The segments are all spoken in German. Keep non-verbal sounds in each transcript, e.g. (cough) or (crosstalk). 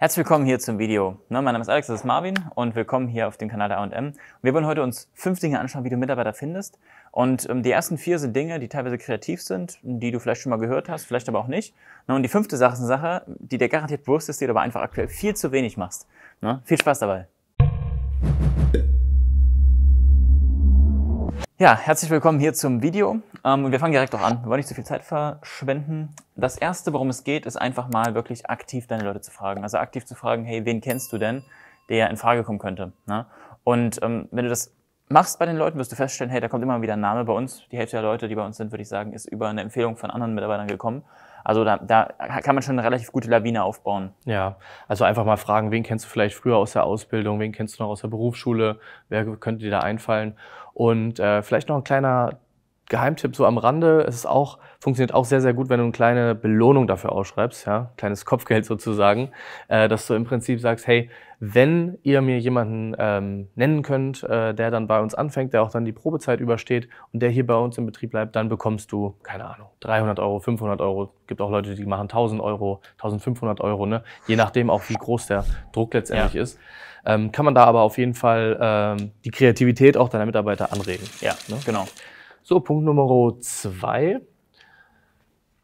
Herzlich willkommen hier zum Video. Ne, mein Name ist Alex, das ist Marvin und willkommen hier auf dem Kanal der A&M. Wir wollen heute uns fünf Dinge anschauen, wie du Mitarbeiter findest. Und ähm, die ersten vier sind Dinge, die teilweise kreativ sind, die du vielleicht schon mal gehört hast, vielleicht aber auch nicht. Ne, und die fünfte Sache ist eine Sache, die dir garantiert bewusst ist, die du aber einfach aktuell viel zu wenig machst. Ne, viel Spaß dabei. Ja, herzlich willkommen hier zum Video. Ähm, wir fangen direkt auch an. Wir wollen nicht zu viel Zeit verschwenden. Das erste, worum es geht, ist einfach mal wirklich aktiv deine Leute zu fragen. Also aktiv zu fragen, hey, wen kennst du denn, der in Frage kommen könnte? Ne? Und ähm, wenn du das machst bei den Leuten, wirst du feststellen, hey, da kommt immer wieder ein Name bei uns. Die Hälfte der Leute, die bei uns sind, würde ich sagen, ist über eine Empfehlung von anderen Mitarbeitern gekommen. Also da, da kann man schon eine relativ gute Lawine aufbauen. Ja, also einfach mal fragen, wen kennst du vielleicht früher aus der Ausbildung, wen kennst du noch aus der Berufsschule, wer könnte dir da einfallen? Und äh, vielleicht noch ein kleiner Geheimtipp so am Rande, es ist auch, funktioniert auch sehr, sehr gut, wenn du eine kleine Belohnung dafür ausschreibst, ja, kleines Kopfgeld sozusagen, äh, dass du im Prinzip sagst, hey, wenn ihr mir jemanden ähm, nennen könnt, äh, der dann bei uns anfängt, der auch dann die Probezeit übersteht und der hier bei uns im Betrieb bleibt, dann bekommst du, keine Ahnung, 300 Euro, 500 Euro, gibt auch Leute, die machen 1000 Euro, 1500 Euro, ne, je nachdem auch, wie groß der Druck letztendlich ja. ist. Ähm, kann man da aber auf jeden Fall ähm, die Kreativität auch deiner Mitarbeiter anregen. Ja, ne? genau. So, Punkt Nummer zwei.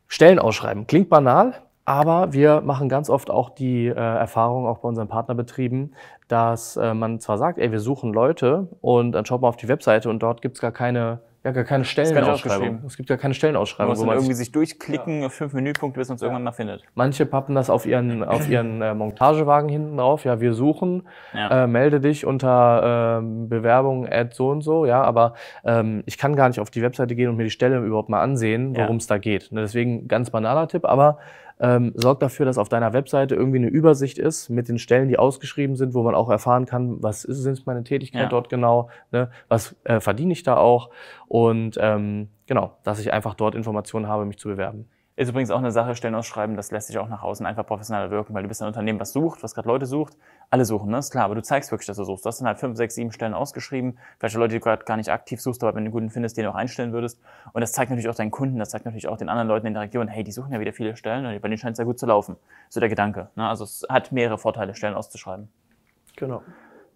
Stellen ausschreiben. Klingt banal, aber wir machen ganz oft auch die äh, Erfahrung, auch bei unseren Partnerbetrieben, dass äh, man zwar sagt, ey, wir suchen Leute und dann schaut man auf die Webseite und dort gibt es gar keine ja, gar keine Stellenausschreibung. Es gibt ja keine Stellenausschreibung. Man muss man irgendwie sich durchklicken ja. auf fünf Menüpunkte, bis man es ja. irgendwann mal findet. Manche pappen das auf ihren, auf ihren äh, Montagewagen hinten drauf. Ja, wir suchen, ja. Äh, melde dich unter äh, Bewerbung at so und so. Ja, aber ähm, ich kann gar nicht auf die Webseite gehen und mir die Stelle überhaupt mal ansehen, worum es da geht. Ne, deswegen ganz banaler Tipp, aber ähm, sorg dafür, dass auf deiner Webseite irgendwie eine Übersicht ist mit den Stellen, die ausgeschrieben sind, wo man auch erfahren kann, was ist, sind meine Tätigkeit ja. dort genau, ne? was äh, verdiene ich da auch und ähm, genau, dass ich einfach dort Informationen habe, mich zu bewerben. Ist übrigens auch eine Sache, Stellen ausschreiben, das lässt sich auch nach außen einfach professioneller wirken, weil du bist ein Unternehmen, was sucht, was gerade Leute sucht. Alle suchen, ne? Ist klar, aber du zeigst wirklich, dass du suchst. Du hast dann halt fünf, sechs, sieben Stellen ausgeschrieben. Vielleicht Leute, die du gerade gar nicht aktiv suchst, aber wenn du einen guten findest, den du auch einstellen würdest. Und das zeigt natürlich auch deinen Kunden, das zeigt natürlich auch den anderen Leuten in der Region, hey, die suchen ja wieder viele Stellen und bei denen scheint es ja gut zu laufen. So der Gedanke. Ne? Also es hat mehrere Vorteile, Stellen auszuschreiben. Genau.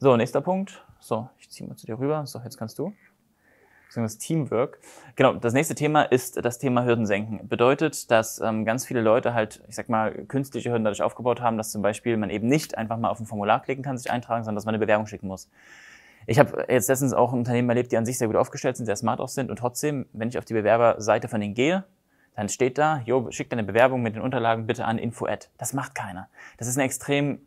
So, nächster Punkt. So, ich ziehe mal zu dir rüber. So, jetzt kannst du beziehungsweise Teamwork. Genau, das nächste Thema ist das Thema Hürden senken. Bedeutet, dass ähm, ganz viele Leute halt, ich sag mal, künstliche Hürden dadurch aufgebaut haben, dass zum Beispiel man eben nicht einfach mal auf ein Formular klicken kann, sich eintragen, sondern dass man eine Bewerbung schicken muss. Ich habe jetzt letztens auch Unternehmen erlebt, die an sich sehr gut aufgestellt sind, sehr smart auch sind und trotzdem, wenn ich auf die Bewerberseite von denen gehe, dann steht da, jo, schick deine Bewerbung mit den Unterlagen bitte an info@. Das macht keiner. Das ist eine extrem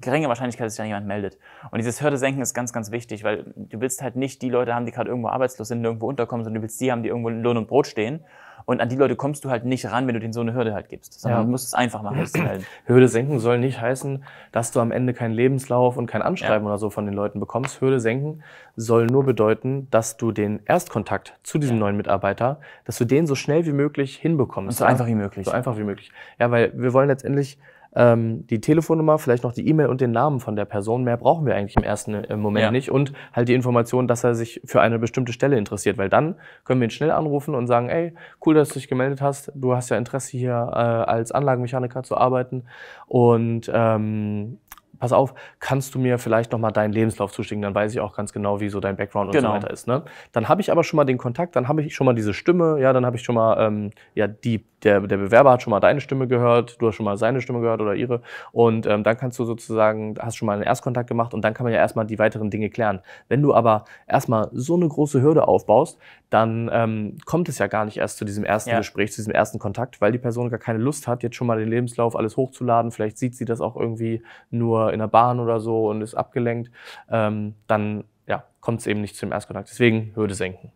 geringe Wahrscheinlichkeit, dass sich da jemand meldet. Und dieses Hürde senken ist ganz, ganz wichtig, weil du willst halt nicht die Leute haben, die gerade irgendwo arbeitslos sind, irgendwo unterkommen, sondern du willst die haben, die irgendwo in Lohn und Brot stehen. Und an die Leute kommst du halt nicht ran, wenn du denen so eine Hürde halt gibst. Sondern ja. du musst es einfach machen. (clears throat) Hürde senken soll nicht heißen, dass du am Ende keinen Lebenslauf und kein Anschreiben ja. oder so von den Leuten bekommst. Hürde senken soll nur bedeuten, dass du den Erstkontakt zu diesem ja. neuen Mitarbeiter, dass du den so schnell wie möglich hinbekommst. Und so einfach wie möglich. So einfach wie möglich. Ja, weil wir wollen letztendlich ähm, die Telefonnummer, vielleicht noch die E-Mail und den Namen von der Person. Mehr brauchen wir eigentlich im ersten äh, Moment ja. nicht. Und halt die Information, dass er sich für eine bestimmte Stelle interessiert, weil dann können wir ihn schnell anrufen und sagen, ey, cool, dass du dich gemeldet hast. Du hast ja Interesse hier äh, als Anlagenmechaniker zu arbeiten. Und ähm, pass auf, kannst du mir vielleicht nochmal deinen Lebenslauf zuschicken, dann weiß ich auch ganz genau, wie so dein Background und so genau. weiter ist. Ne? Dann habe ich aber schon mal den Kontakt, dann habe ich schon mal diese Stimme, ja, dann habe ich schon mal, ähm, ja, die, der, der Bewerber hat schon mal deine Stimme gehört, du hast schon mal seine Stimme gehört oder ihre und ähm, dann kannst du sozusagen, hast schon mal einen Erstkontakt gemacht und dann kann man ja erstmal die weiteren Dinge klären. Wenn du aber erstmal so eine große Hürde aufbaust, dann ähm, kommt es ja gar nicht erst zu diesem ersten ja. Gespräch, zu diesem ersten Kontakt, weil die Person gar keine Lust hat, jetzt schon mal den Lebenslauf alles hochzuladen, vielleicht sieht sie das auch irgendwie nur in der Bahn oder so und ist abgelenkt, ähm, dann ja, kommt es eben nicht zum Erstkontakt. Deswegen Hürde senken.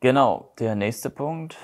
Genau, der nächste Punkt.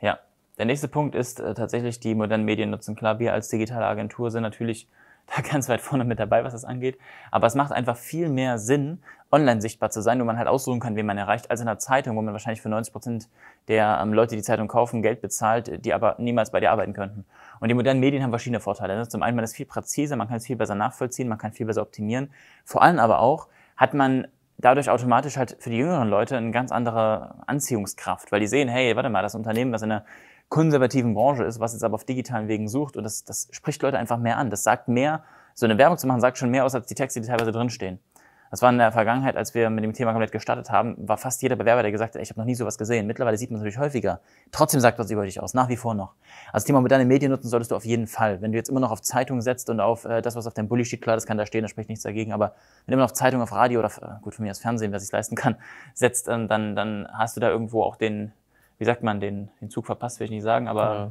Ja, der nächste Punkt ist äh, tatsächlich, die modernen Medien nutzen klar. Wir als digitale Agentur, sind natürlich (laughs) da ganz weit vorne mit dabei, was das angeht. Aber es macht einfach viel mehr Sinn, online sichtbar zu sein, wo man halt aussuchen kann, wen man erreicht, als in einer Zeitung, wo man wahrscheinlich für 90 Prozent der ähm, Leute, die Zeitung kaufen, Geld bezahlt, die aber niemals bei dir arbeiten könnten. Und die modernen Medien haben verschiedene Vorteile. Ne? Zum einen, man ist viel präziser, man kann es viel besser nachvollziehen, man kann viel besser optimieren. Vor allem aber auch hat man dadurch automatisch halt für die jüngeren Leute eine ganz andere Anziehungskraft, weil die sehen, hey, warte mal, das Unternehmen, was in der konservativen Branche ist, was jetzt aber auf digitalen Wegen sucht. Und das, das spricht Leute einfach mehr an. Das sagt mehr, so eine Werbung zu machen, sagt schon mehr aus als die Texte, die teilweise drinstehen. Das war in der Vergangenheit, als wir mit dem Thema komplett gestartet haben, war fast jeder Bewerber, der gesagt hat, ey, ich habe noch nie sowas gesehen. Mittlerweile sieht man es natürlich häufiger. Trotzdem sagt was über dich aus, nach wie vor noch. Also das Thema deinen Medien nutzen solltest du auf jeden Fall. Wenn du jetzt immer noch auf Zeitung setzt und auf äh, das, was auf deinem Bulli steht, klar, das kann da stehen, da spricht nichts dagegen, aber wenn du immer noch auf Zeitung, auf Radio oder äh, gut, von mir aus Fernsehen, wer sich leisten kann, setzt, ähm, dann, dann hast du da irgendwo auch den, wie sagt man, den, den Zug verpasst, will ich nicht sagen, aber ja.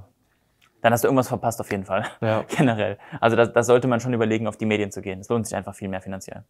dann hast du irgendwas verpasst auf jeden Fall, (laughs) ja. generell. Also das, das sollte man schon überlegen, auf die Medien zu gehen. Es lohnt sich einfach viel mehr finanziell.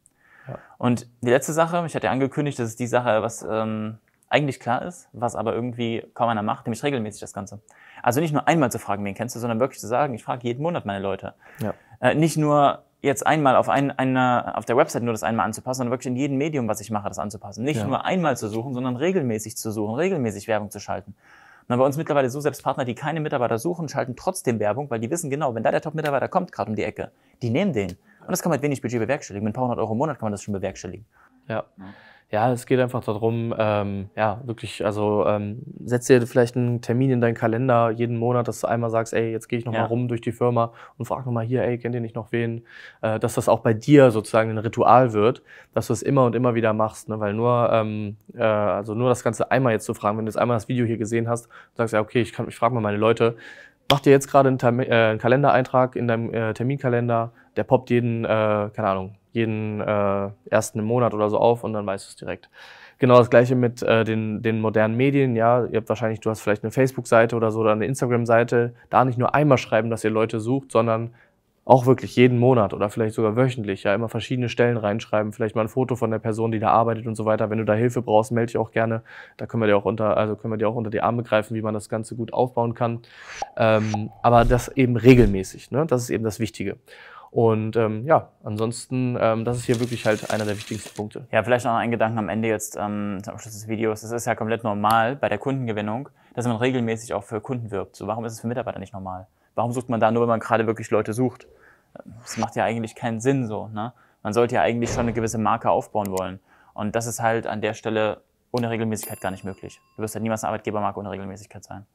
Ja. Und die letzte Sache, ich hatte angekündigt, das ist die Sache, was ähm, eigentlich klar ist, was aber irgendwie kaum einer macht, nämlich regelmäßig das Ganze. Also nicht nur einmal zu fragen, wen kennst du, sondern wirklich zu sagen, ich frage jeden Monat meine Leute. Ja. Äh, nicht nur jetzt einmal auf, ein, eine, auf der Website nur das einmal anzupassen, sondern wirklich in jedem Medium, was ich mache, das anzupassen. Nicht ja. nur einmal zu suchen, sondern regelmäßig zu suchen, regelmäßig Werbung zu schalten. Und dann bei uns mittlerweile so selbst Partner, die keine Mitarbeiter suchen, schalten trotzdem Werbung, weil die wissen genau, wenn da der Top-Mitarbeiter kommt, gerade um die Ecke, die nehmen den. Und das kann man mit wenig Budget bewerkstelligen. Mit ein paar hundert Euro im Monat kann man das schon bewerkstelligen. Ja. Ja, es geht einfach darum, ähm, ja, wirklich, also ähm, setz dir vielleicht einen Termin in deinen Kalender jeden Monat, dass du einmal sagst, ey, jetzt gehe ich nochmal ja. rum durch die Firma und frag nochmal hier, ey, kennt ihr nicht noch wen? Äh, dass das auch bei dir sozusagen ein Ritual wird, dass du es immer und immer wieder machst, ne? weil nur, ähm, äh, also nur das Ganze einmal jetzt zu fragen, wenn du jetzt einmal das Video hier gesehen hast, sagst ja, okay, ich, kann, ich frage mal meine Leute, mach dir jetzt gerade einen, äh, einen Kalendereintrag in deinem äh, Terminkalender, der poppt jeden, äh, keine Ahnung, jeden äh, ersten Monat oder so auf und dann weißt du es direkt. Genau das gleiche mit äh, den, den modernen Medien. Ja, ihr habt wahrscheinlich, du hast vielleicht eine Facebook-Seite oder so oder eine Instagram-Seite. Da nicht nur einmal schreiben, dass ihr Leute sucht, sondern auch wirklich jeden Monat oder vielleicht sogar wöchentlich, ja, immer verschiedene Stellen reinschreiben, vielleicht mal ein Foto von der Person, die da arbeitet und so weiter. Wenn du da Hilfe brauchst, melde dich auch gerne. Da können wir dir auch unter, also können wir dir auch unter die Arme greifen, wie man das Ganze gut aufbauen kann. Ähm, aber das eben regelmäßig, ne? Das ist eben das Wichtige. Und ähm, ja, ansonsten, ähm, das ist hier wirklich halt einer der wichtigsten Punkte. Ja, vielleicht noch ein Gedanken am Ende jetzt ähm, zum Abschluss des Videos. Es ist ja komplett normal bei der Kundengewinnung, dass man regelmäßig auch für Kunden wirbt. So, warum ist es für Mitarbeiter nicht normal? Warum sucht man da nur, wenn man gerade wirklich Leute sucht? Das macht ja eigentlich keinen Sinn so. Ne? Man sollte ja eigentlich schon eine gewisse Marke aufbauen wollen. Und das ist halt an der Stelle ohne Regelmäßigkeit gar nicht möglich. Du wirst ja halt niemals eine Arbeitgebermarke ohne Regelmäßigkeit sein.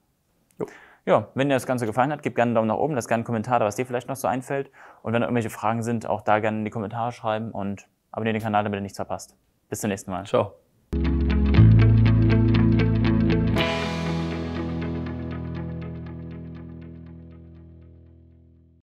Jo ja, wenn dir das Ganze gefallen hat, gib gerne einen Daumen nach oben, lass gerne einen Kommentar da, was dir vielleicht noch so einfällt. Und wenn da irgendwelche Fragen sind, auch da gerne in die Kommentare schreiben und abonniere den Kanal, damit ihr nichts verpasst. Bis zum nächsten Mal. Ciao.